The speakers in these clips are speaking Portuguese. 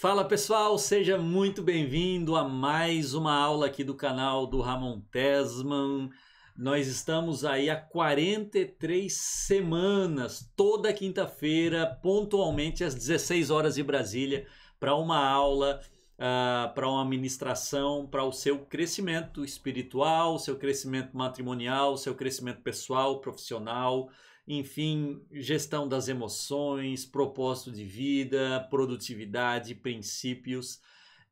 Fala pessoal, seja muito bem-vindo a mais uma aula aqui do canal do Ramon Tesman. Nós estamos aí há 43 semanas, toda quinta-feira, pontualmente às 16 horas de Brasília, para uma aula, uh, ah, para uma ministração, para o seu crescimento espiritual, seu crescimento matrimonial, seu crescimento pessoal, profissional, enfim, gestão das emoções, propósito de vida, produtividade, princípios.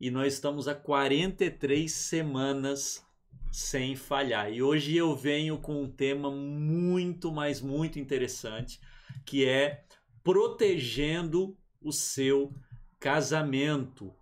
E nós estamos há 43 semanas sem falhar. E hoje eu venho com um tema muito, mas muito interessante, que é protegendo o seu casamento.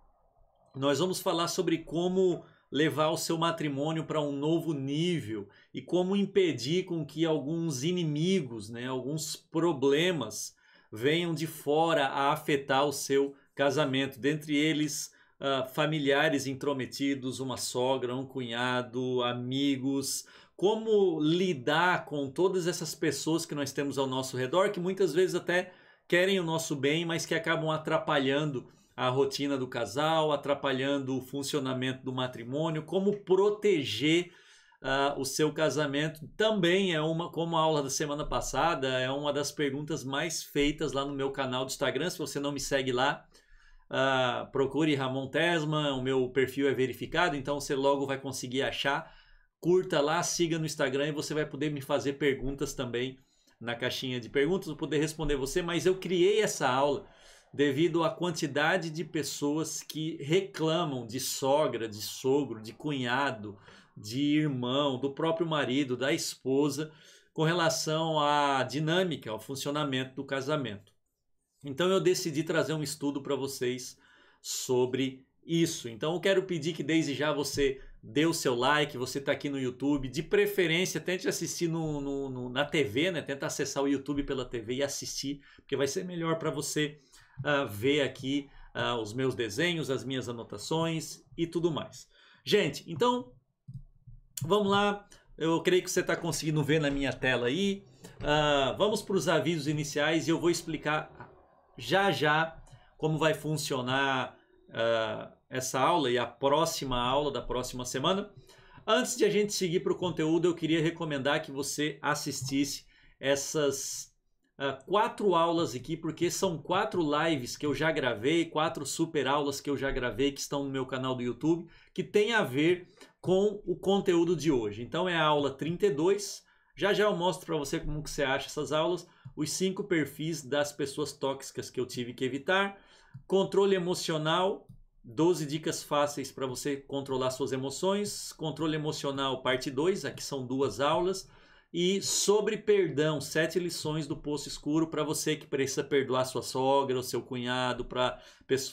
Nós vamos falar sobre como levar o seu matrimônio para um novo nível e como impedir com que alguns inimigos, né, alguns problemas venham de fora a afetar o seu casamento, dentre eles uh, familiares intrometidos, uma sogra, um cunhado, amigos. Como lidar com todas essas pessoas que nós temos ao nosso redor, que muitas vezes até querem o nosso bem, mas que acabam atrapalhando a rotina do casal, atrapalhando o funcionamento do matrimônio, como proteger uh, o seu casamento. Também é uma, como a aula da semana passada, é uma das perguntas mais feitas lá no meu canal do Instagram. Se você não me segue lá, uh, procure Ramon Tesma, o meu perfil é verificado, então você logo vai conseguir achar. Curta lá, siga no Instagram e você vai poder me fazer perguntas também na caixinha de perguntas, vou poder responder você, mas eu criei essa aula devido à quantidade de pessoas que reclamam de sogra, de sogro, de cunhado, de irmão, do próprio marido, da esposa, com relação à dinâmica, ao funcionamento do casamento. Então eu decidi trazer um estudo para vocês sobre isso. Então eu quero pedir que desde já você dê o seu like, você está aqui no YouTube, de preferência tente assistir no, no, no, na TV, né? Tenta acessar o YouTube pela TV e assistir, porque vai ser melhor para você uh, ver aqui uh, os meus desenhos, as minhas anotações e tudo mais. Gente, então Vamos lá, eu creio que você está conseguindo ver na minha tela aí. Uh, vamos para os avisos iniciais e eu vou explicar já já como vai funcionar uh, essa aula e a próxima aula da próxima semana. Antes de a gente seguir para o conteúdo, eu queria recomendar que você assistisse essas ah, quatro aulas aqui, porque são quatro lives que eu já gravei, quatro super aulas que eu já gravei, que estão no meu canal do YouTube, que tem a ver com o conteúdo de hoje. Então é a aula 32. Já já eu mostro para você como que você acha essas aulas, os cinco perfis das pessoas tóxicas que eu tive que evitar, controle emocional, 12 dicas fáceis para você controlar suas emoções, controle emocional parte 2, aqui são duas aulas, e sobre perdão, sete lições do Poço Escuro para você que precisa perdoar sua sogra ou seu cunhado, para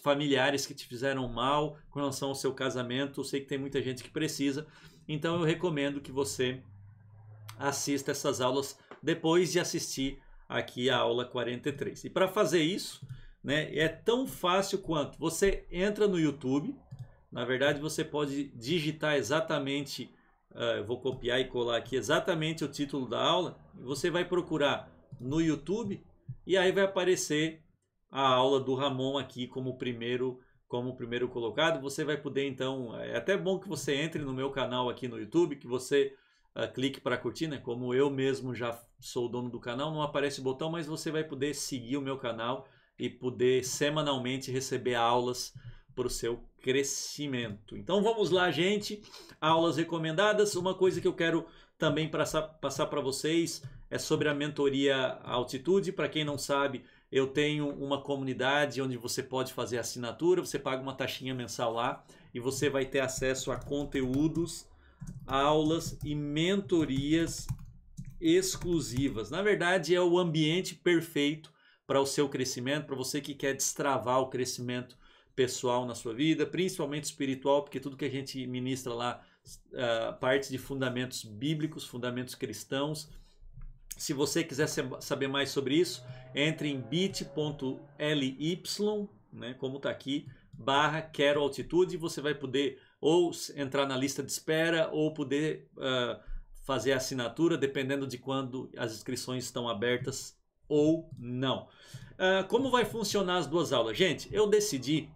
familiares que te fizeram mal com relação ao seu casamento. Eu sei que tem muita gente que precisa, então eu recomendo que você assista essas aulas depois de assistir aqui a aula 43. E para fazer isso, né, é tão fácil quanto você entra no YouTube. Na verdade, você pode digitar exatamente ah, eu vou copiar e colar aqui exatamente o título da aula. Você vai procurar no YouTube e aí vai aparecer a aula do Ramon aqui como primeiro como primeiro colocado. Você vai poder então, é até bom que você entre no meu canal aqui no YouTube, que você uh, clique para curtir, né? Como eu mesmo já sou dono do canal, não aparece o botão, mas você vai poder seguir o meu canal e poder semanalmente receber aulas para o seu crescimento. Então vamos lá, gente. Aulas recomendadas. Uma coisa que eu quero também passar para vocês é sobre a mentoria altitude. Para quem não sabe, eu tenho uma comunidade onde você pode fazer assinatura, você paga uma taxinha mensal lá e você vai ter acesso a conteúdos, aulas e mentorias exclusivas. Na verdade, é o ambiente perfeito para o seu crescimento, para você que quer destravar o crescimento pessoal na sua vida, principalmente espiritual, porque tudo que a gente ministra lá, uh, ah, parte de fundamentos bíblicos, fundamentos cristãos. Se você quiser saber mais sobre isso, entre em bit.ly, né, como está aqui, barra quero altitude, você vai poder ou entrar na lista de espera ou poder uh, fazer a assinatura, dependendo de quando as inscrições estão abertas ou não. Uh, como vai funcionar as duas aulas? Gente, eu decidi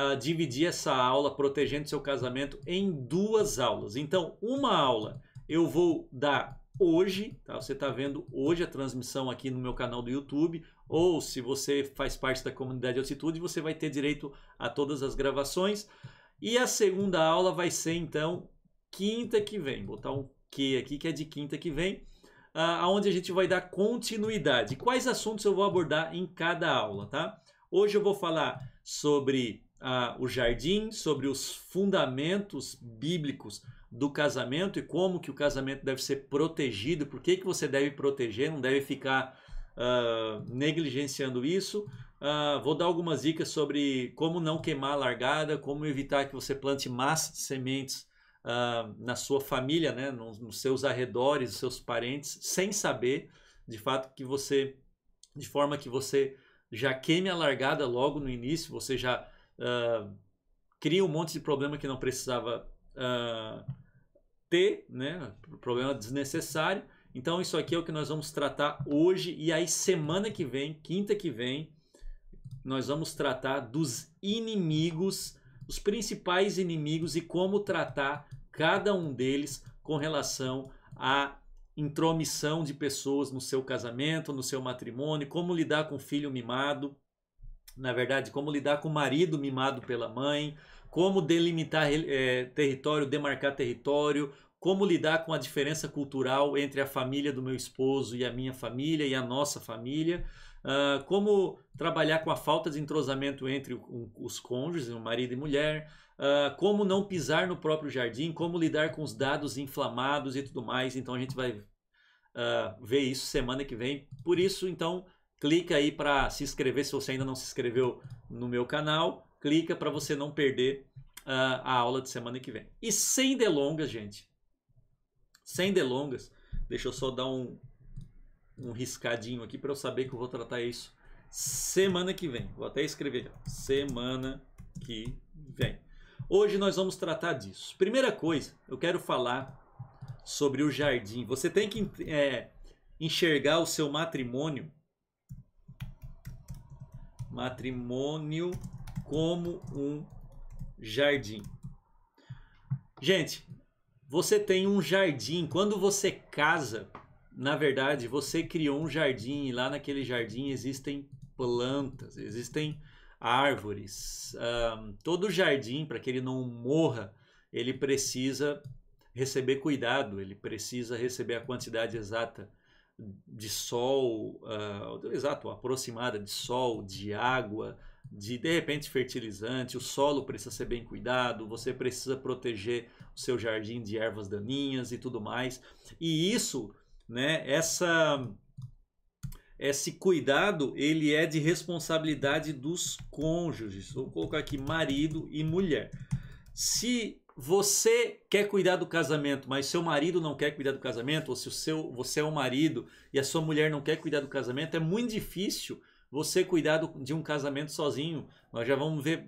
ah, dividir essa aula protegendo seu casamento em duas aulas. Então, uma aula eu vou dar hoje, tá? Você está vendo hoje a transmissão aqui no meu canal do YouTube, ou se você faz parte da comunidade Altitude, você vai ter direito a todas as gravações. E a segunda aula vai ser então quinta que vem. Vou botar um Q aqui que é de quinta que vem, ah, aonde uh, a gente vai dar continuidade. Quais assuntos eu vou abordar em cada aula, tá? Hoje eu vou falar sobre ah, o jardim, sobre os fundamentos bíblicos do casamento e como que o casamento deve ser protegido, por que, que você deve proteger, não deve ficar ah, negligenciando isso. Ah, vou dar algumas dicas sobre como não queimar a largada, como evitar que você plante más sementes ah, na sua família, né, nos, nos seus arredores, nos seus parentes, sem saber de fato que você, de forma que você já queime a largada logo no início, você já cria um monte de problema que não precisava uh, ter, né? Problema desnecessário. Então isso aqui é o que nós vamos tratar hoje e aí semana que vem, quinta que vem, nós vamos tratar dos inimigos, os principais inimigos e como tratar cada um deles com relação à intromissão de pessoas no seu casamento, no seu matrimônio, como lidar com filho mimado, na verdade, como lidar com o marido mimado pela mãe, como delimitar é, território, demarcar território, como lidar com a diferença cultural entre a família do meu esposo e a minha família e a nossa família, uh, como trabalhar com a falta de entrosamento entre o, os cônjuges, o marido e mulher, uh, como não pisar no próprio jardim, como lidar com os dados inflamados e tudo mais. Então a gente vai uh, ver isso semana que vem. Por isso, então, clica aí para se inscrever se você ainda não se inscreveu no meu canal. Clica para você não perder uh, a aula de semana que vem. E sem delongas, gente. Sem delongas. Deixa eu só dar um, um riscadinho aqui para eu saber que eu vou tratar isso semana que vem. Vou até escrever. Semana que vem. Hoje nós vamos tratar disso. Primeira coisa, eu quero falar sobre o jardim. Você tem que é, enxergar o seu matrimônio matrimônio como um jardim. Gente, você tem um jardim. Quando você casa, na verdade, você criou um jardim e lá naquele jardim existem plantas, existem árvores. Um, todo jardim, para que ele não morra, ele precisa receber cuidado, ele precisa receber a quantidade exata de sol, uh, exato, aproximada de sol, de água, de de repente fertilizante, o solo precisa ser bem cuidado, você precisa proteger o seu jardim de ervas daninhas e tudo mais. E isso, né, essa esse cuidado, ele é de responsabilidade dos cônjuges. Vou colocar aqui marido e mulher. Se você quer cuidar do casamento, mas seu marido não quer cuidar do casamento, ou se o seu, você é o um marido e a sua mulher não quer cuidar do casamento, é muito difícil você cuidar do, de um casamento sozinho. Nós já vamos ver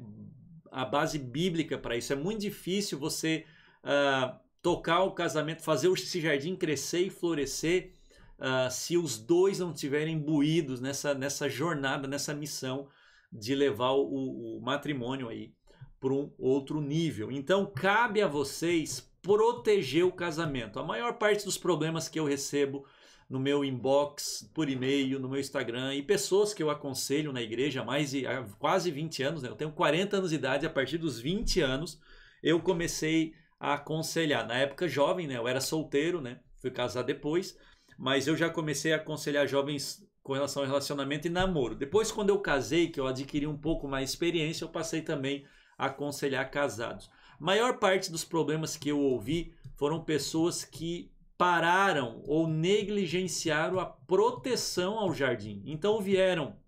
a base bíblica para isso. É muito difícil você uh, tocar o casamento, fazer esse jardim crescer e florescer uh, se os dois não estiverem imbuídos nessa, nessa jornada, nessa missão de levar o, o matrimônio aí para um outro nível. Então, cabe a vocês proteger o casamento. A maior parte dos problemas que eu recebo no meu inbox, por e-mail, no meu Instagram, e pessoas que eu aconselho na igreja há, mais, há quase 20 anos, né? eu tenho 40 anos de idade, a partir dos 20 anos eu comecei a aconselhar. Na época jovem, né? eu era solteiro, né? fui casar depois, mas eu já comecei a aconselhar jovens com relação ao relacionamento e namoro. Depois, quando eu casei, que eu adquiri um pouco mais experiência, eu passei também a aconselhar casados. maior parte dos problemas que eu ouvi foram pessoas que pararam ou negligenciaram a proteção ao jardim. Então vieram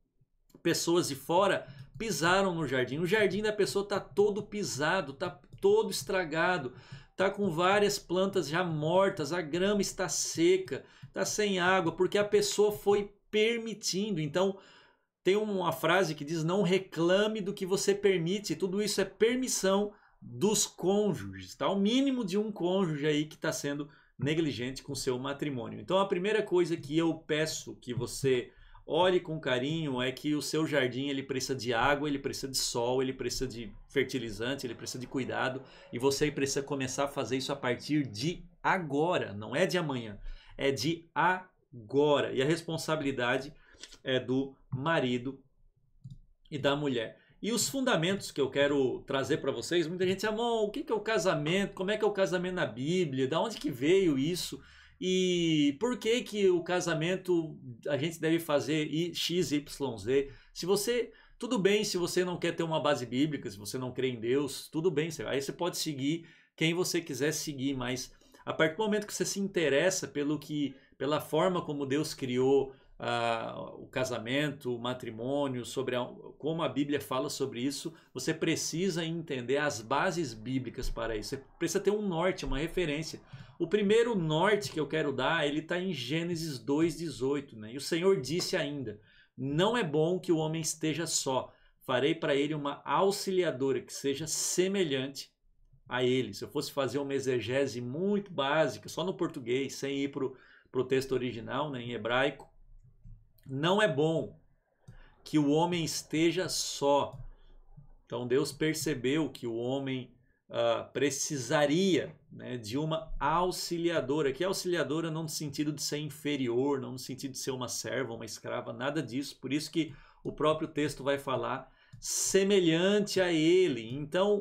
pessoas de fora, pisaram no jardim. O jardim da pessoa está todo pisado, está todo estragado, está com várias plantas já mortas, a grama está seca, está sem água, porque a pessoa foi permitindo. Então, tem uma frase que diz: não reclame do que você permite. Tudo isso é permissão dos cônjuges, tá? O mínimo de um cônjuge aí que está sendo negligente com seu matrimônio. Então a primeira coisa que eu peço que você olhe com carinho é que o seu jardim ele precisa de água, ele precisa de sol, ele precisa de fertilizante, ele precisa de cuidado e você precisa começar a fazer isso a partir de agora, não é de amanhã, é de agora. E a responsabilidade é do marido e da mulher. E os fundamentos que eu quero trazer para vocês, muita gente diz, amor, o que é o casamento? Como é que é o casamento na Bíblia? Da onde que veio isso? E por que que o casamento a gente deve fazer X, Y, Z? Se você tudo bem se você não quer ter uma base bíblica, se você não crê em Deus, tudo bem. Aí você pode seguir quem você quiser seguir, mas a partir do momento que você se interessa pelo que, pela forma como Deus criou ah, o casamento, o matrimônio, sobre a, como a Bíblia fala sobre isso, você precisa entender as bases bíblicas para isso. Você precisa ter um norte, uma referência. O primeiro norte que eu quero dar, ele está em Gênesis 2,18, né? E o Senhor disse ainda: Não é bom que o homem esteja só. Farei para ele uma auxiliadora que seja semelhante a ele. Se eu fosse fazer uma exegese muito básica, só no português, sem ir para o texto original, né, em hebraico, não é bom que o homem esteja só. Então Deus percebeu que o homem uh, precisaria né, de uma auxiliadora, que auxiliadora não no sentido de ser inferior, não no sentido de ser uma serva, uma escrava, nada disso. Por isso que o próprio texto vai falar semelhante a ele. Então,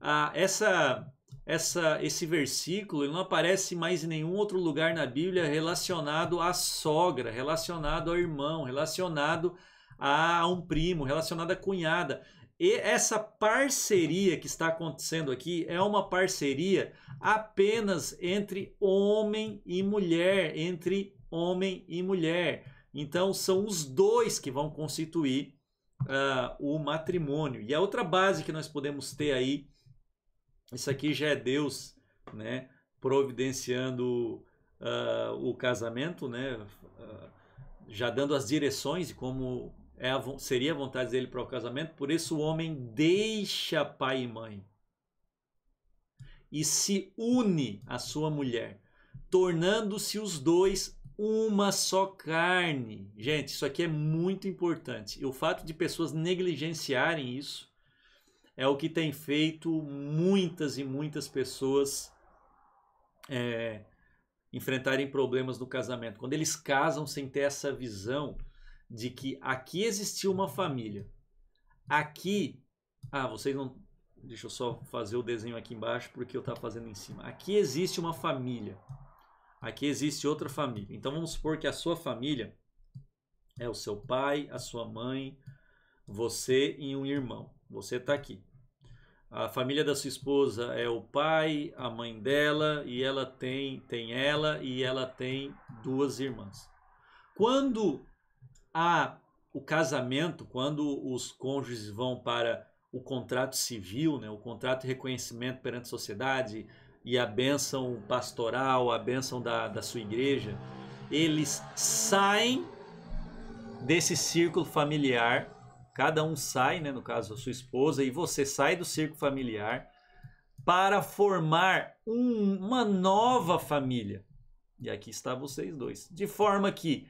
uh, essa essa, esse versículo ele não aparece mais em nenhum outro lugar na Bíblia relacionado à sogra, relacionado ao irmão, relacionado a um primo, relacionado à cunhada. E essa parceria que está acontecendo aqui é uma parceria apenas entre homem e mulher, entre homem e mulher. Então são os dois que vão constituir uh, o matrimônio. E a outra base que nós podemos ter aí isso aqui já é Deus, né? Providenciando uh, o casamento, né? Uh, já dando as direções de como é a, seria a vontade dele para o casamento. Por isso o homem deixa pai e mãe e se une à sua mulher, tornando-se os dois uma só carne. Gente, isso aqui é muito importante. E o fato de pessoas negligenciarem isso é o que tem feito muitas e muitas pessoas é, enfrentarem problemas no casamento. Quando eles casam sem ter essa visão de que aqui existiu uma família, aqui. Ah, vocês não. Deixa eu só fazer o desenho aqui embaixo porque eu estava fazendo em cima. Aqui existe uma família. Aqui existe outra família. Então vamos supor que a sua família é o seu pai, a sua mãe, você e um irmão. Você está aqui. A família da sua esposa é o pai, a mãe dela e ela tem tem ela e ela tem duas irmãs. Quando há o casamento, quando os cônjuges vão para o contrato civil, né, o contrato de reconhecimento perante a sociedade e a bênção pastoral, a bênção da, da sua igreja, eles saem desse círculo familiar Cada um sai, né, no caso a sua esposa, e você sai do circo familiar para formar um, uma nova família. E aqui está vocês dois. De forma que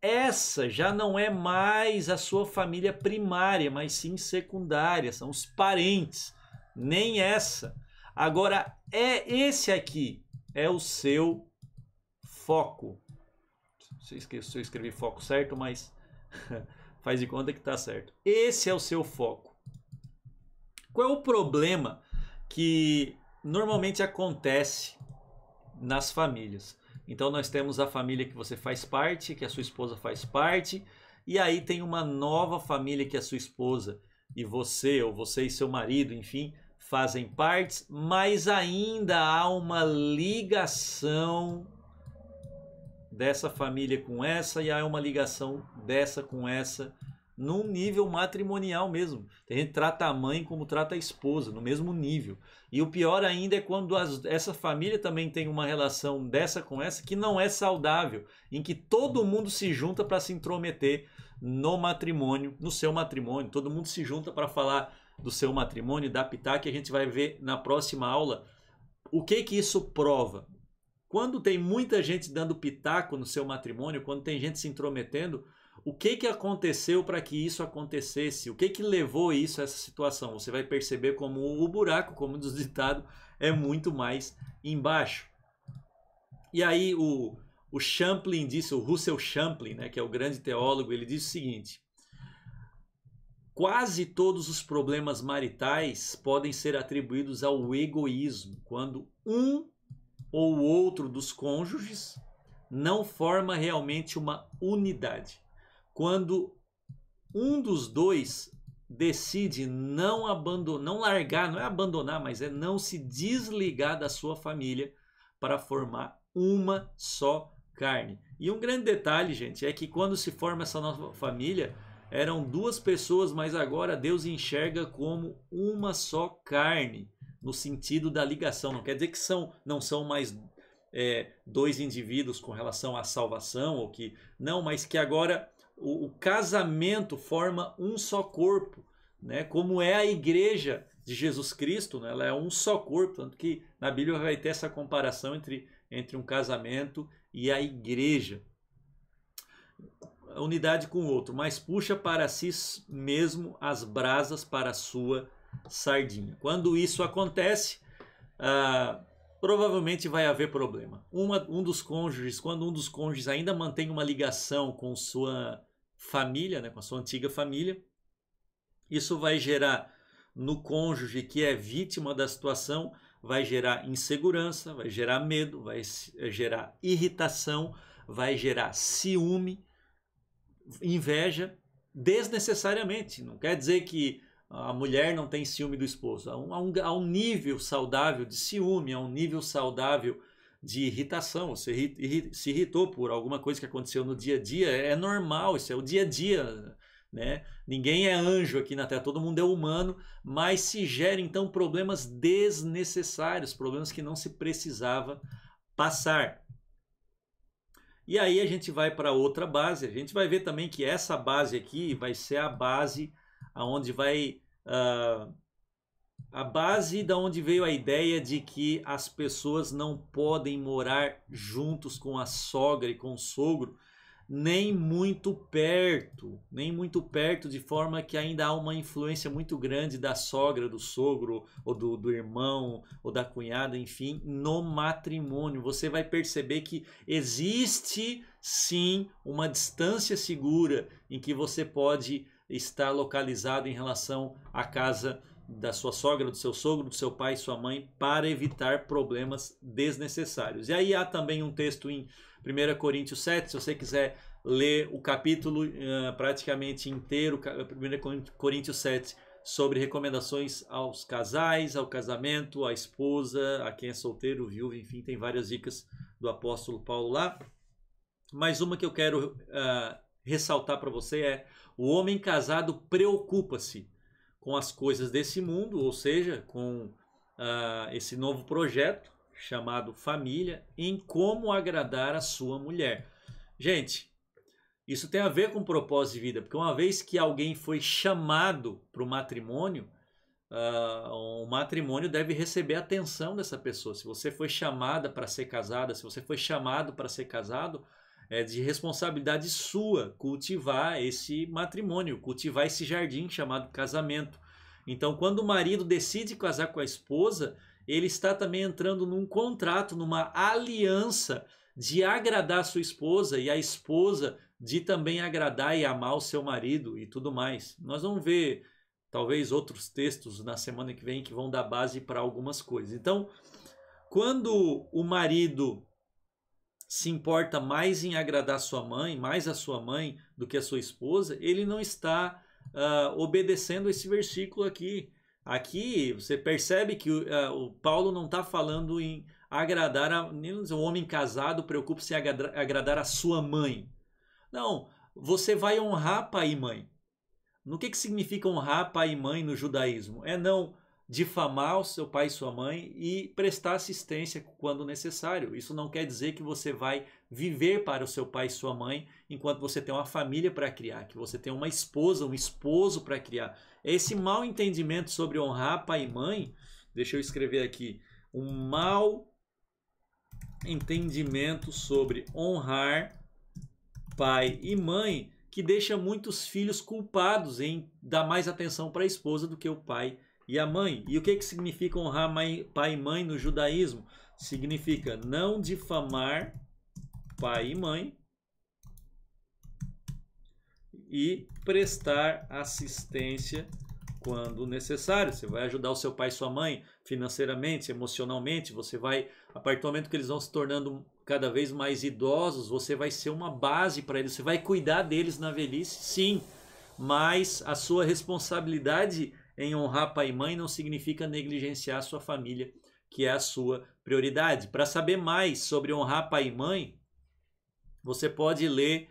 essa já não é mais a sua família primária, mas sim secundária, são os parentes. Nem essa. Agora é esse aqui é o seu foco. Não sei se eu escrevi foco certo, mas faz de conta que está certo. Esse é o seu foco. Qual é o problema que normalmente acontece nas famílias? Então nós temos a família que você faz parte, que a sua esposa faz parte, e aí tem uma nova família que a sua esposa e você, ou você e seu marido, enfim, fazem parte, mas ainda há uma ligação dessa família com essa e há uma ligação dessa com essa num nível matrimonial mesmo. a gente trata a mãe como trata a esposa, no mesmo nível. E o pior ainda é quando as, essa família também tem uma relação dessa com essa que não é saudável, em que todo mundo se junta para se intrometer no matrimônio, no seu matrimônio, todo mundo se junta para falar do seu matrimônio, da pitaca, que a gente vai ver na próxima aula o que que isso prova. Quando tem muita gente dando pitaco no seu matrimônio, quando tem gente se intrometendo, o que, que aconteceu para que isso acontecesse? O que, que levou isso a essa situação? Você vai perceber como o buraco, como diz ditado, é muito mais embaixo. E aí o, o Champlin disse, o Russell Champlin, né, que é o grande teólogo, ele disse o seguinte: Quase todos os problemas maritais podem ser atribuídos ao egoísmo, quando um ou outro dos cônjuges não forma realmente uma unidade. Quando um dos dois decide não abandonar, não largar, não é abandonar, mas é não se desligar da sua família para formar uma só carne. E um grande detalhe, gente, é que quando se forma essa nova família, eram duas pessoas, mas agora Deus enxerga como uma só carne no sentido da ligação. Não quer dizer que são, não são mais é, dois indivíduos com relação à salvação, ou que. Não, mas que agora o, o casamento forma um só corpo, né? como é a igreja de Jesus Cristo, né? ela é um só corpo, tanto que na Bíblia vai ter essa comparação entre, entre um casamento e a igreja. Unidade com o outro, mas puxa para si mesmo as brasas para a sua igreja sardinha. Quando isso acontece, ah, provavelmente vai haver problema. Uma, um dos cônjuges, quando um dos cônjuges ainda mantém uma ligação com sua família, né, com a sua antiga família, isso vai gerar no cônjuge que é vítima da situação, vai gerar insegurança, vai gerar medo, vai eh, gerar irritação, vai gerar ciúme, inveja, desnecessariamente. Não quer dizer que a mulher não tem ciúme do esposo. Há um, há um, há um nível saudável de ciúme, há um nível saudável de irritação. Você se irritou por alguma coisa que aconteceu no dia a dia. É, é normal, isso é o dia a dia. Né? Ninguém é anjo aqui na Terra, todo mundo é humano, mas se gera então problemas desnecessários, problemas que não se precisava passar. E aí a gente vai para outra base, a gente vai ver também que essa base aqui vai ser a base aonde vai uh, a base da onde veio a ideia de que as pessoas não podem morar juntos com a sogra e com o sogro, nem muito perto, nem muito perto, de forma que ainda há uma influência muito grande da sogra, do sogro, ou do, do irmão, ou da cunhada, enfim, no matrimônio. Você vai perceber que existe sim uma distância segura em que você pode está localizado em relação à casa da sua sogra, do seu sogro, do seu pai, sua mãe, para evitar problemas desnecessários. E aí há também um texto em 1 Coríntios 7, se você quiser ler o capítulo uh, praticamente inteiro, 1 Coríntios 7, sobre recomendações aos casais, ao casamento, à esposa, a quem é solteiro, viúvo, enfim, tem várias dicas do apóstolo Paulo lá. Mas uma que eu quero uh, ressaltar para você é o homem casado preocupa-se com as coisas desse mundo, ou seja, com uh, esse novo projeto chamado família, em como agradar a sua mulher. Gente, isso tem a ver com propósito de vida, porque uma vez que alguém foi chamado para o matrimônio, uh, o matrimônio deve receber a atenção dessa pessoa. Se você foi chamada para ser casada, se você foi chamado para ser casado, é de responsabilidade sua cultivar esse matrimônio, cultivar esse jardim chamado casamento. Então, quando o marido decide casar com a esposa, ele está também entrando num contrato, numa aliança de agradar sua esposa e a esposa de também agradar e amar o seu marido e tudo mais. Nós vamos ver talvez outros textos na semana que vem que vão dar base para algumas coisas. Então, quando o marido se importa mais em agradar sua mãe, mais a sua mãe do que a sua esposa, ele não está uh, obedecendo esse versículo aqui. Aqui você percebe que uh, o Paulo não está falando em agradar a, nem o homem casado preocupa-se em agradar, agradar a sua mãe. Não, você vai honrar pai e mãe. No que, que significa honrar pai e mãe no judaísmo? É não difamar o seu pai e sua mãe e prestar assistência quando necessário. Isso não quer dizer que você vai viver para o seu pai e sua mãe enquanto você tem uma família para criar, que você tem uma esposa, um esposo para criar. Esse mal entendimento sobre honrar pai e mãe, deixa eu escrever aqui, um mal entendimento sobre honrar pai e mãe que deixa muitos filhos culpados em dar mais atenção para a esposa do que o pai e e a mãe. E o que, que significa honrar mãe, pai e mãe no judaísmo? Significa não difamar pai e mãe e prestar assistência quando necessário. Você vai ajudar o seu pai e sua mãe financeiramente, emocionalmente, você vai, a partir do momento que eles vão se tornando cada vez mais idosos, você vai ser uma base para eles, você vai cuidar deles na velhice, sim, mas a sua responsabilidade em honrar pai e mãe não significa negligenciar sua família, que é a sua prioridade. Para saber mais sobre honrar pai e mãe, você pode ler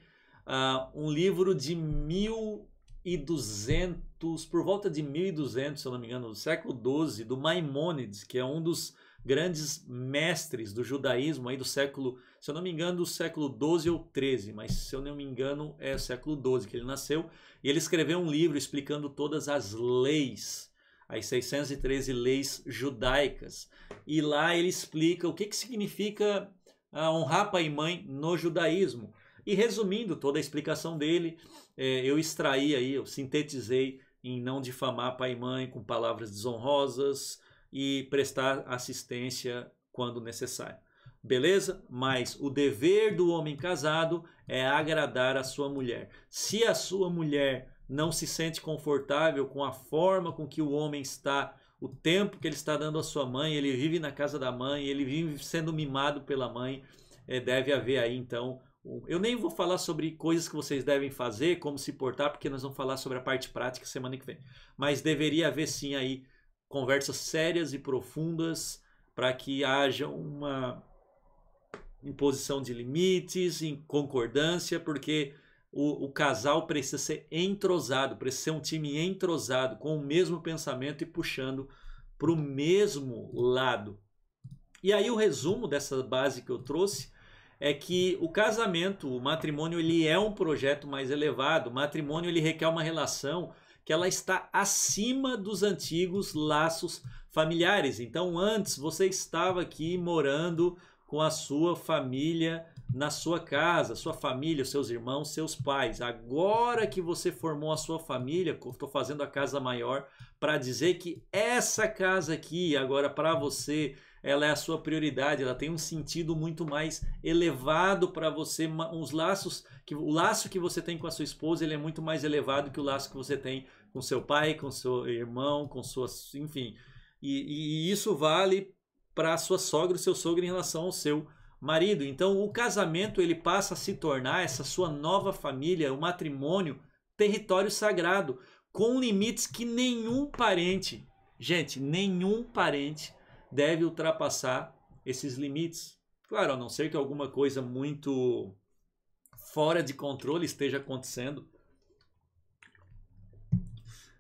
uh, um livro de 1200, por volta de 1200, se eu não me engano, do século XII, do Maimônides, que é um dos grandes mestres do judaísmo aí do século, se eu não me engano, do século 12 ou 13, mas se eu não me engano é século 12 que ele nasceu, e ele escreveu um livro explicando todas as leis, as 613 leis judaicas. E lá ele explica o que, que significa ah, honrar pai e mãe no judaísmo. E resumindo toda a explicação dele, é, eu extraí aí, eu sintetizei em não difamar pai e mãe com palavras desonrosas, e prestar assistência quando necessário. Beleza? Mas o dever do homem casado é agradar a sua mulher. Se a sua mulher não se sente confortável com a forma com que o homem está, o tempo que ele está dando à sua mãe, ele vive na casa da mãe, ele vive sendo mimado pela mãe, é, deve haver aí então eu nem vou falar sobre coisas que vocês devem fazer, como se portar, porque nós vamos falar sobre a parte prática semana que vem. Mas deveria haver sim aí conversas sérias e profundas para que haja uma imposição de limites, em concordância, porque o, o, casal precisa ser entrosado, precisa ser um time entrosado, com o mesmo pensamento e puxando para o mesmo lado. E aí o resumo dessa base que eu trouxe é que o casamento, o matrimônio, ele é um projeto mais elevado. O matrimônio ele requer uma relação que ela está acima dos antigos laços familiares. Então, antes você estava aqui morando com a sua família na sua casa, sua família, seus irmãos, seus pais. Agora que você formou a sua família, estou fazendo a casa maior para dizer que essa casa aqui agora para você ela é a sua prioridade, ela tem um sentido muito mais elevado para você, uns laços que o laço que você tem com a sua esposa, ele é muito mais elevado que o laço que você tem com seu pai, com seu irmão, com suas, enfim. E, e isso vale para a sua sogra, o seu sogro em relação ao seu marido. Então, o casamento ele passa a se tornar essa sua nova família, o matrimônio, território sagrado, com limites que nenhum parente, gente, nenhum parente deve ultrapassar esses limites. Claro, a não ser que alguma coisa muito fora de controle esteja acontecendo,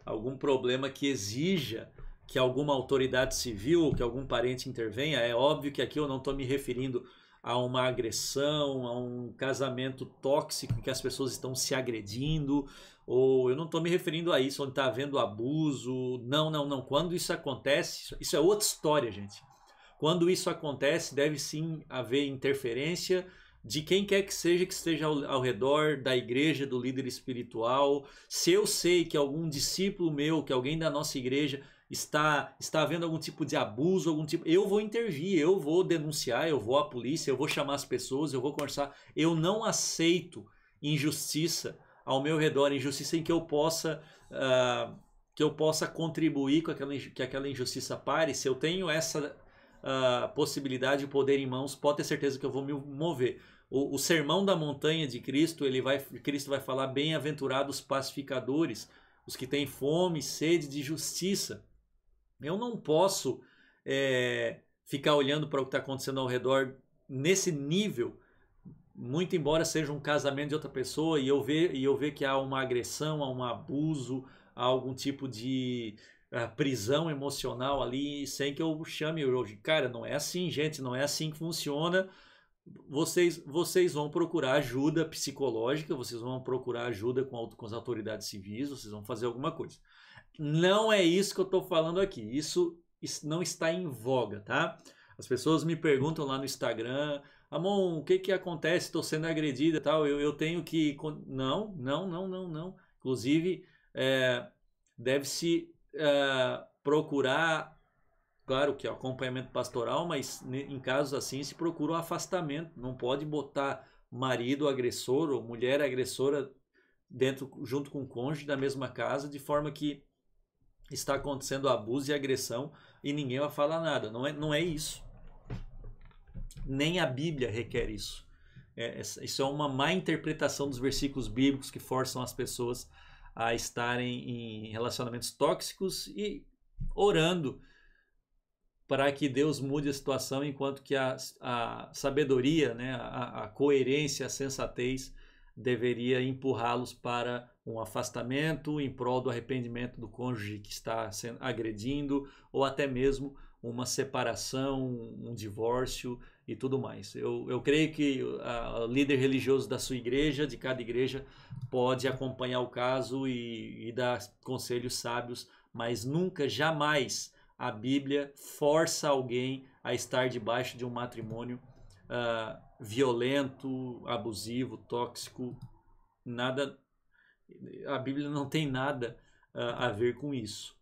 algum problema que exija que alguma autoridade civil ou que algum parente intervenha, é óbvio que aqui eu não estou me referindo a uma agressão, a um casamento tóxico em que as pessoas estão se agredindo, ou eu não estou me referindo a isso, onde está havendo abuso. Não, não, não. Quando isso acontece, isso é outra história, gente. Quando isso acontece, deve sim haver interferência de quem quer que seja que esteja ao, ao, redor da igreja, do líder espiritual. Se eu sei que algum discípulo meu, que alguém da nossa igreja está está havendo algum tipo de abuso, algum tipo, eu vou intervir, eu vou denunciar, eu vou à polícia, eu vou chamar as pessoas, eu vou conversar. Eu não aceito injustiça ao meu redor, injustiça em que eu possa uh, que eu possa contribuir com aquela que aquela injustiça pare. Se eu tenho essa uh, possibilidade de poder em mãos, pode ter certeza que eu vou me mover. O, o sermão da montanha de Cristo, ele vai Cristo vai falar bem-aventurados pacificadores, os que têm fome e sede de justiça eu não posso é, ficar olhando para o que está acontecendo ao redor nesse nível, muito embora seja um casamento de outra pessoa e eu ver, e eu ver que há uma agressão, há um abuso, há algum tipo de ah, prisão emocional ali, sem que eu chame hoje, cara, não é assim, gente, não é assim que funciona. Vocês, vocês vão procurar ajuda psicológica, vocês vão procurar ajuda com, com as autoridades civis, vocês vão fazer alguma coisa. Não é isso que eu estou falando aqui. Isso não está em voga, tá? As pessoas me perguntam lá no Instagram, Amon, o que que acontece? Estou sendo agredida e tal, eu, eu tenho que... Não, não, não, não, não. Inclusive, é, deve-se é, procurar, claro que é acompanhamento pastoral, mas em casos assim se procura o um afastamento. Não pode botar marido agressor ou mulher agressora dentro junto com o cônjuge da mesma casa, de forma que está acontecendo abuso e agressão e ninguém vai falar nada. Não é, não é isso. Nem a Bíblia requer isso. É, isso é uma má interpretação dos versículos bíblicos que forçam as pessoas a estarem em relacionamentos tóxicos e orando para que Deus mude a situação, enquanto que a, a sabedoria, né, a, a coerência, a sensatez deveria empurrá-los para um afastamento em prol do arrependimento do cônjuge que está sendo agredindo, ou até mesmo uma separação, um divórcio e tudo mais. Eu, eu creio que o líder religioso da sua igreja, de cada igreja, pode acompanhar o caso e, e dar conselhos sábios, mas nunca, jamais a Bíblia força alguém a estar debaixo de um matrimônio uh, violento, abusivo, tóxico. Nada a Bíblia não tem nada a, ah, a ver com isso.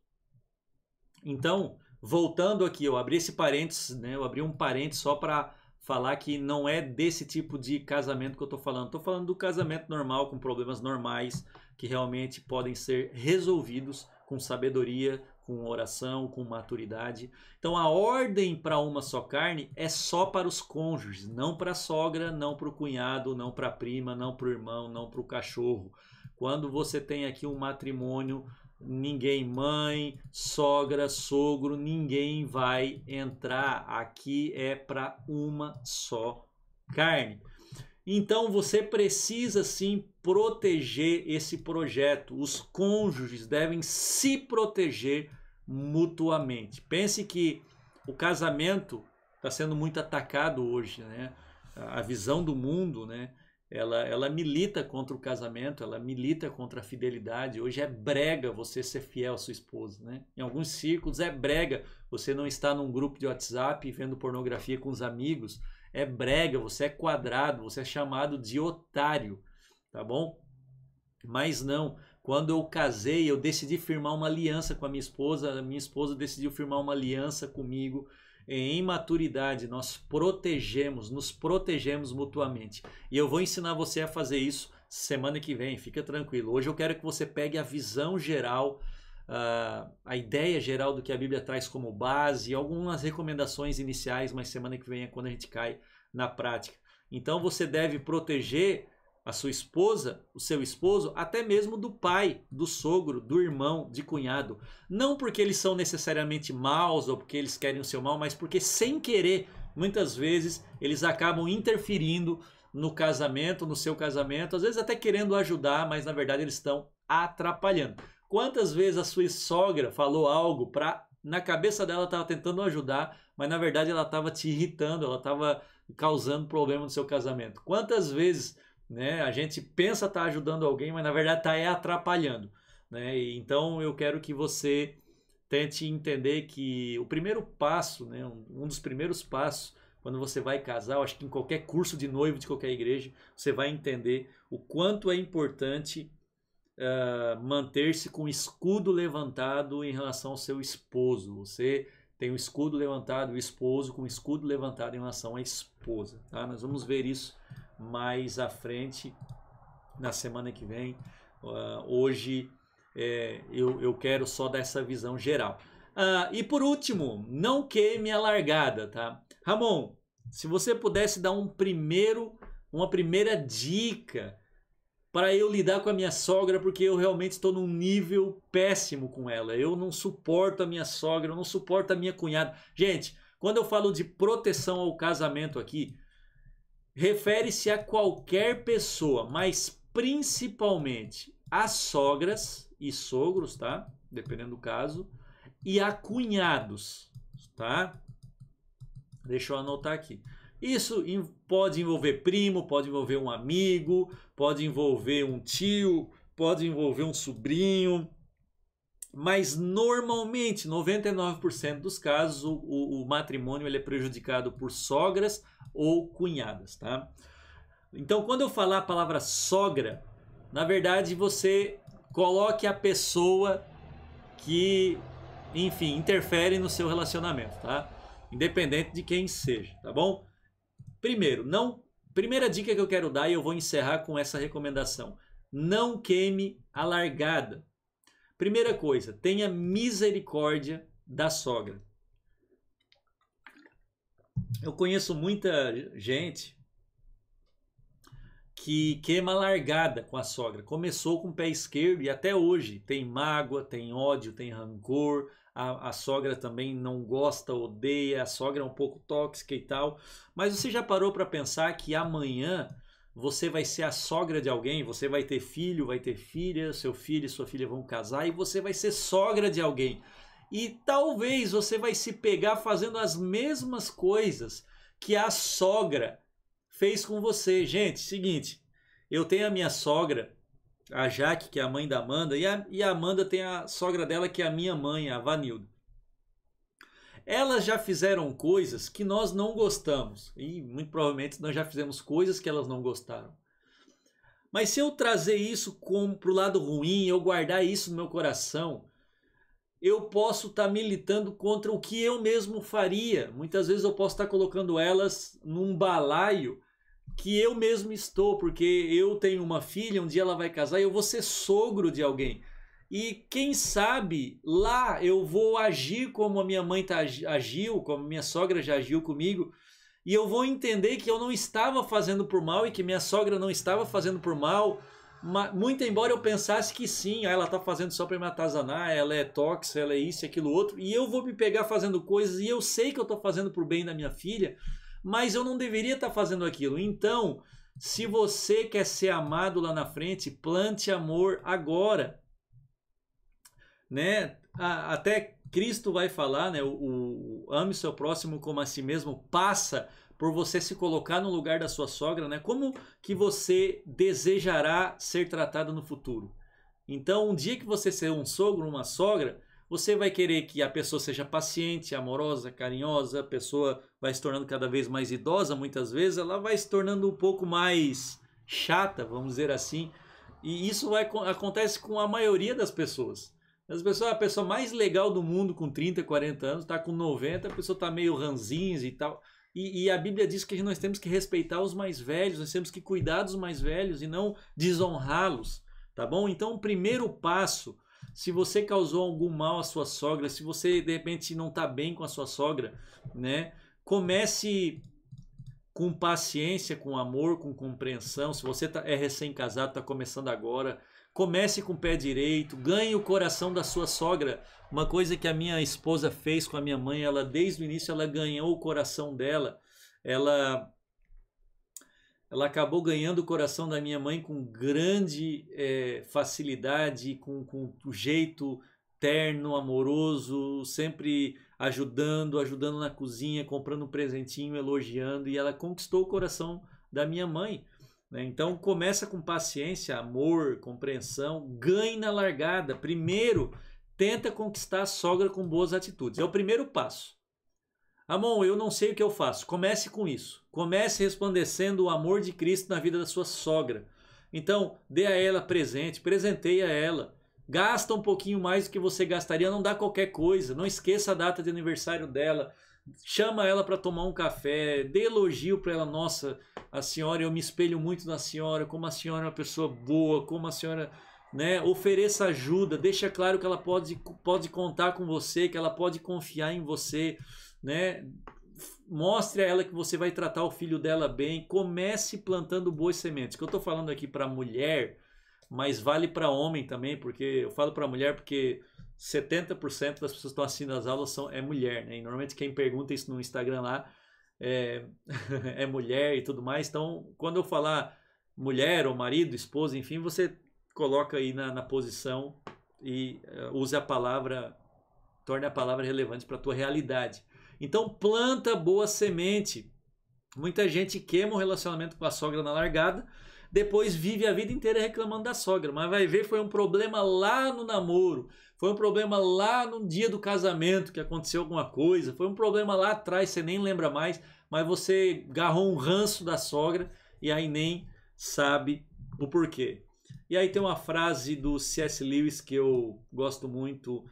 Então, voltando aqui, eu abri esse parênteses, né? Eu abri um parênteses só para falar que não é desse tipo de casamento que eu estou falando. Estou falando do casamento normal, com problemas normais, que realmente podem ser resolvidos com sabedoria, com oração, com maturidade. Então a ordem para uma só carne é só para os cônjuges, não para a sogra, não para o cunhado, não para a prima, não para o irmão, não para o cachorro. Quando você tem aqui um matrimônio, ninguém mãe, sogra, sogro, ninguém vai entrar. Aqui é para uma só carne. Então você precisa sim proteger esse projeto. Os cônjuges devem se proteger mutuamente. Pense que o casamento está sendo muito atacado hoje, né? A visão do mundo, né? ela, ela milita contra o casamento, ela milita contra a fidelidade. Hoje é brega você ser fiel à sua esposa, né? Em alguns círculos é brega você não estar num grupo de WhatsApp vendo pornografia com os amigos. É brega, você é quadrado, você é chamado de otário, tá bom? Mas não, quando eu casei, eu decidi firmar uma aliança com a minha esposa, a minha esposa decidiu firmar uma aliança comigo em maturidade, nós protegemos, nos protegemos mutuamente. E eu vou ensinar você a fazer isso semana que vem, fica tranquilo. Hoje eu quero que você pegue a visão geral, uh, a ideia geral do que a Bíblia traz como base, algumas recomendações iniciais, mas semana que vem é quando a gente cai na prática. Então você deve proteger a sua esposa, o seu esposo, até mesmo do pai, do sogro, do irmão, de cunhado. Não porque eles são necessariamente maus ou porque eles querem o seu mal, mas porque sem querer, muitas vezes, eles acabam interferindo no casamento, no seu casamento, às vezes até querendo ajudar, mas na verdade eles estão atrapalhando. Quantas vezes a sua sogra falou algo para na cabeça dela estava tentando ajudar, mas na verdade ela estava te irritando, ela estava causando problema no seu casamento. Quantas vezes né? A gente pensa estar tá ajudando alguém, mas na verdade está é atrapalhando. Né? então eu quero que você tente entender que o primeiro passo, né, um, um dos primeiros passos quando você vai casar, eu acho que em qualquer curso de noivo de qualquer igreja, você vai entender o quanto é importante uh, manter-se com o escudo levantado em relação ao seu esposo. Você tem o escudo levantado, o esposo com o escudo levantado em relação à esposa. Tá? Nós vamos ver isso mais à frente, na semana que vem. Uh, hoje é, eu, eu quero só dar essa visão geral. Uh, e por último, não queime a largada, tá? Ramon, se você pudesse dar um primeiro, uma primeira dica para eu lidar com a minha sogra, porque eu realmente estou num nível péssimo com ela. Eu não suporto a minha sogra, eu não suporto a minha cunhada. Gente, quando eu falo de proteção ao casamento aqui, refere-se a qualquer pessoa, mas principalmente às sogras e sogros, tá? Dependendo do caso, e a cunhados, tá? Deixa eu anotar aqui. Isso pode envolver primo, pode envolver um amigo, pode envolver um tio, pode envolver um sobrinho, mas normalmente, 99% dos casos, o, o, o matrimônio é prejudicado por sogras ou cunhadas, tá? Então, quando eu falar a palavra sogra, na verdade você coloque a pessoa que, enfim, interfere no seu relacionamento, tá? Independente de quem seja, tá bom? Primeiro, não. Primeira dica que eu quero dar e eu vou encerrar com essa recomendação: não queime a largada. Primeira coisa, tenha misericórdia da sogra. Eu conheço muita gente que queima largada com a sogra. Começou com o pé esquerdo e até hoje tem mágoa, tem ódio, tem rancor. A, a, sogra também não gosta, odeia, a sogra é um pouco tóxica e tal. Mas você já parou para pensar que amanhã você vai ser a sogra de alguém, você vai ter filho, vai ter filha, seu filho e sua filha vão casar e você vai ser sogra de alguém. E talvez você vai se pegar fazendo as mesmas coisas que a sogra fez com você. Gente, seguinte, eu tenho a minha sogra, a Jaque, que é a mãe da Amanda, e a, e a Amanda tem a sogra dela, que é a minha mãe, a Vanilda. Elas já fizeram coisas que nós não gostamos. E muito provavelmente nós já fizemos coisas que elas não gostaram. Mas se eu trazer isso para o lado ruim, eu guardar isso no meu coração, eu posso estar tá militando contra o que eu mesmo faria. Muitas vezes eu posso estar tá colocando elas num balaio que eu mesmo estou, porque eu tenho uma filha, um dia ela vai casar e eu vou ser sogro de alguém. E quem sabe lá eu vou agir como a minha mãe tá, agiu, como minha sogra já agiu comigo, e eu vou entender que eu não estava fazendo por mal e que minha sogra não estava fazendo por mal, muito embora eu pensasse que sim, ah, ela tá fazendo só para me atazanar, ela é tóxica, ela é isso, aquilo outro, e eu vou me pegar fazendo coisas e eu sei que eu tô fazendo por bem da minha filha, mas eu não deveria estar tá fazendo aquilo. Então, se você quer ser amado lá na frente, plante amor agora né? até Cristo vai falar, né? O, o ame seu próximo como a si mesmo passa por você se colocar no lugar da sua sogra, né? Como que você desejará ser tratado no futuro? Então, um dia que você ser um sogro, uma sogra, você vai querer que a pessoa seja paciente, amorosa, carinhosa, a pessoa vai se tornando cada vez mais idosa, muitas vezes ela vai se tornando um pouco mais chata, vamos dizer assim. E isso vai, acontece com a maioria das pessoas. As pessoas, a pessoa mais legal do mundo com 30, 40 anos, está com 90, a pessoa está meio ranzinza e tal. E, e, a Bíblia diz que nós temos que respeitar os mais velhos, nós temos que cuidar dos mais velhos e não desonrá-los, tá bom? Então, o primeiro passo, se você causou algum mal à sua sogra, se você de repente não está bem com a sua sogra, né? Comece com paciência, com amor, com compreensão. Se você tá, é recém-casado, está começando agora, Comece com o pé direito, ganhe o coração da sua sogra. Uma coisa que a minha esposa fez com a minha mãe, ela desde o início ela ganhou o coração dela. Ela ela acabou ganhando o coração da minha mãe com grande é, facilidade, com, com o jeito terno, amoroso, sempre ajudando, ajudando na cozinha, comprando um presentinho, elogiando, e ela conquistou o coração da minha mãe. Né? Então começa com paciência, amor, compreensão, ganhe na largada. Primeiro, tenta conquistar a sogra com boas atitudes. É o primeiro passo. Amon, eu não sei o que eu faço. Comece com isso. Comece resplandecendo o amor de Cristo na vida da sua sogra. Então, dê a ela presente, a ela. Gasta um pouquinho mais do que você gastaria, não dá qualquer coisa. Não esqueça a data de aniversário dela chama ela para tomar um café, dê elogio para ela, nossa, a senhora, eu me espelho muito na senhora, como a senhora é uma pessoa boa, como a senhora, né, ofereça ajuda, deixa claro que ela pode, pode contar com você, que ela pode confiar em você, né? Mostre a ela que você vai tratar o filho dela bem, comece plantando boas sementes. Que eu estou falando aqui para mulher, mas vale para homem também, porque eu falo para mulher porque 70% das pessoas que estão assistindo as aulas são, é mulher, né? E normalmente quem pergunta isso no Instagram lá é, é mulher e tudo mais. Então, quando eu falar mulher ou marido, esposa, enfim, você coloca aí na, na posição e uh, use a palavra, torne a palavra relevante para a tua realidade. Então, planta boa semente. Muita gente queima o relacionamento com a sogra na largada, depois vive a vida inteira reclamando da sogra, mas vai ver foi um problema lá no namoro foi um problema lá no dia do casamento que aconteceu alguma coisa. Foi um problema lá atrás, você nem lembra mais. Mas você garrou um ranço da sogra e aí nem sabe o porquê. E aí tem uma frase do C.S. Lewis que eu gosto muito.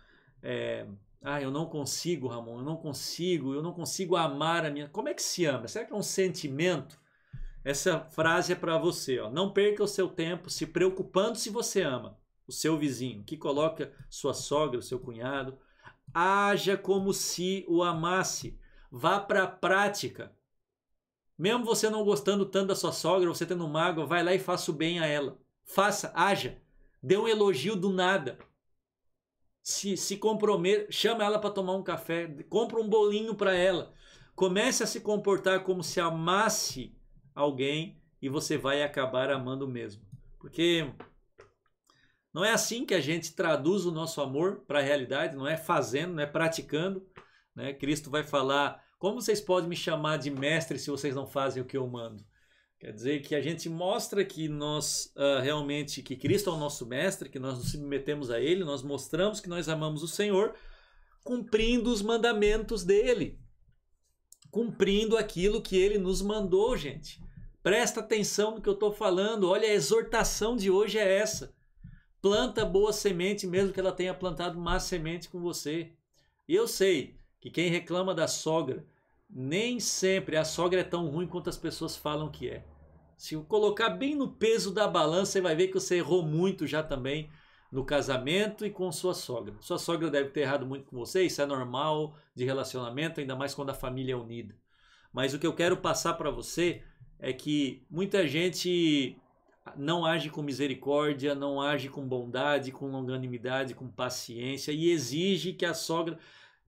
É, ah, eu não consigo, Ramon, eu não consigo, eu não consigo amar a minha. Como é que se ama? Será que é um sentimento? Essa frase é para você. Ó. Não perca o seu tempo se preocupando se você ama o seu vizinho, que coloca sua sogra, o seu cunhado, haja como se o amasse. Vá para a prática. Mesmo você não gostando tanto da sua sogra, você tendo mágoa, vai lá e faça o bem a ela. Faça, haja. Dê um elogio do nada. Se, se comprometa, chama ela para tomar um café, compra um bolinho para ela. Comece a se comportar como se amasse alguém e você vai acabar amando mesmo. Porque não é assim que a gente traduz o nosso amor para a realidade, não é fazendo, não é praticando. Né? Cristo vai falar: como vocês podem me chamar de mestre se vocês não fazem o que eu mando? Quer dizer que a gente mostra que nós uh, realmente, que Cristo é o nosso mestre, que nós nos submetemos a Ele, nós mostramos que nós amamos o Senhor, cumprindo os mandamentos dele, cumprindo aquilo que ele nos mandou, gente. Presta atenção no que eu estou falando, olha, a exortação de hoje é essa. Planta boa semente, mesmo que ela tenha plantado má semente com você. E eu sei que quem reclama da sogra, nem sempre a sogra é tão ruim quanto as pessoas falam que é. Se colocar bem no peso da balança, você vai ver que você errou muito já também no casamento e com sua sogra. Sua sogra deve ter errado muito com você, isso é normal de relacionamento, ainda mais quando a família é unida. Mas o que eu quero passar para você é que muita gente não age com misericórdia, não age com bondade, com longanimidade, com paciência e exige que a sogra.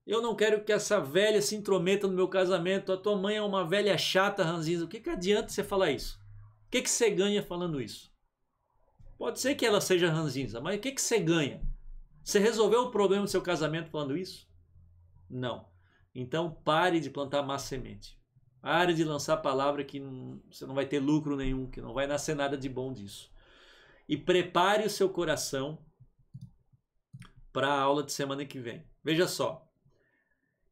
Eu não quero que essa velha se intrometa no meu casamento. A tua mãe é uma velha chata, ranzinza. O que, que adianta você falar isso? O que, que você ganha falando isso? Pode ser que ela seja ranzinza, mas o que, que você ganha? Você resolveu o problema do seu casamento falando isso? Não. Então pare de plantar má semente. A área de lançar palavra que você não vai ter lucro nenhum, que não vai nascer nada de bom disso. E prepare o seu coração para a aula de semana que vem. Veja só.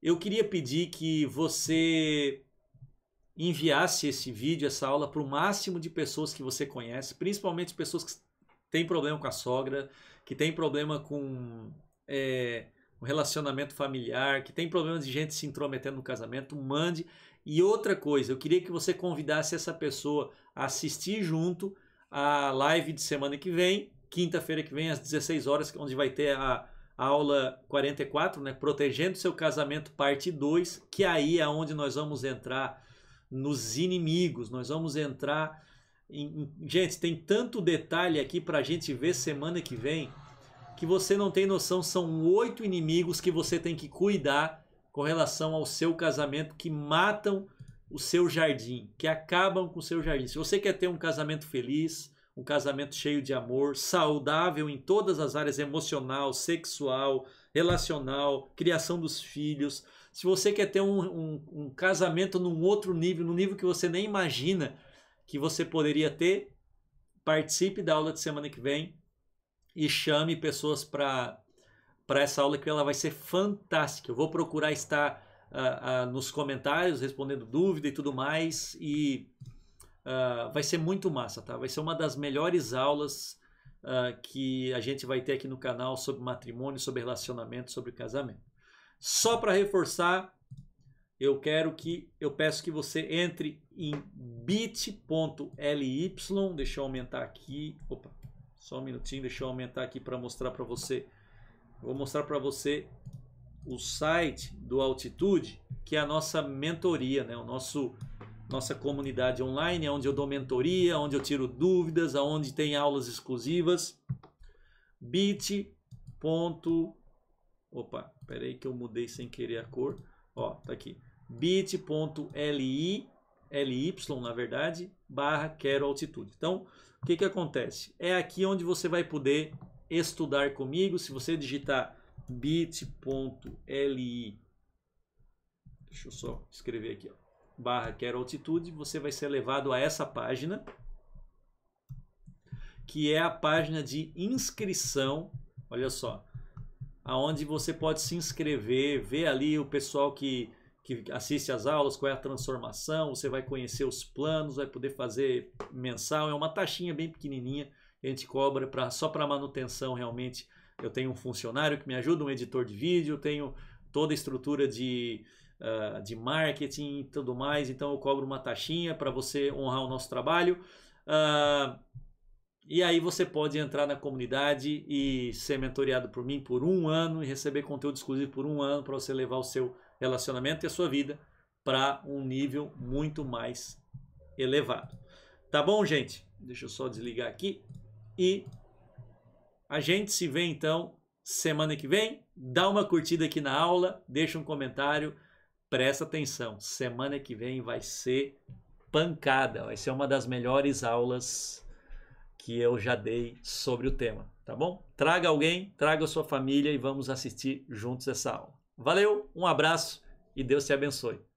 Eu queria pedir que você enviasse esse vídeo, essa aula, para o máximo de pessoas que você conhece, principalmente pessoas que têm problema com a sogra, que têm problema com é, um relacionamento familiar, que tem problema de gente se intrometendo no casamento, mande. E outra coisa, eu queria que você convidasse essa pessoa a assistir junto a live de semana que vem, quinta-feira que vem, às 16 horas, onde vai ter a, aula 44, né? Protegendo seu casamento, parte 2, que aí é onde nós vamos entrar nos inimigos, nós vamos entrar em... Gente, tem tanto detalhe aqui para a gente ver semana que vem que você não tem noção, são oito inimigos que você tem que cuidar com relação ao seu casamento que matam o seu jardim, que acabam com o seu jardim. Se você quer ter um casamento feliz, um casamento cheio de amor, saudável em todas as áreas emocional, sexual, relacional, criação dos filhos. Se você quer ter um, um, um casamento num outro nível, num nível que você nem imagina que você poderia ter, participe da aula de semana que vem e chame pessoas para para essa aula que ela vai ser fantástica. Eu vou procurar estar uh, uh, nos comentários respondendo dúvida e tudo mais e uh, vai ser muito massa, tá? Vai ser uma das melhores aulas que a gente vai ter aqui no canal sobre matrimônio, sobre relacionamento, sobre casamento. Só para reforçar, eu quero que eu peço que você entre em bit.ly, deixa eu aumentar aqui, opa, só um minutinho, deixa eu aumentar aqui para mostrar para você Vou mostrar para você o site do Altitude, que é a nossa mentoria, né? O nosso nossa comunidade online, é onde eu dou mentoria, onde eu tiro dúvidas, onde tem aulas exclusivas. bit. Opa, peraí que eu mudei sem querer a cor. Ó, tá aqui. bit.ly ly, na verdade, barra quero altitude. Então, o que que acontece? É aqui onde você vai poder estudar comigo, se você digitar bit.ly, deixa eu só escrever aqui, ó, barra quero altitude, você vai ser levado a essa página, que é a página de inscrição, olha só, aonde você pode se inscrever, ver ali o pessoal que, que assiste às aulas, qual é a transformação, você vai conhecer os planos, vai poder fazer mensal, é uma taxinha bem pequenininha a gente cobra pra, só para manutenção realmente. Eu tenho um funcionário que me ajuda, um editor de vídeo, tenho toda a estrutura de, uh, de marketing e tudo mais, então eu cobro uma taxinha para você honrar o nosso trabalho. Uh, e aí você pode entrar na comunidade e ser mentoreado por mim por um ano e receber conteúdo exclusivo por um ano para você levar o seu relacionamento e a sua vida para um nível muito mais elevado. Tá bom, gente? Deixa eu só desligar aqui. E a gente se vê então semana que vem. Dá uma curtida aqui na aula, deixa um comentário, presta atenção. Semana que vem vai ser pancada, vai ser uma das melhores aulas que eu já dei sobre o tema, tá bom? Traga alguém, traga a sua família e vamos assistir juntos essa aula. Valeu, um abraço e Deus te abençoe.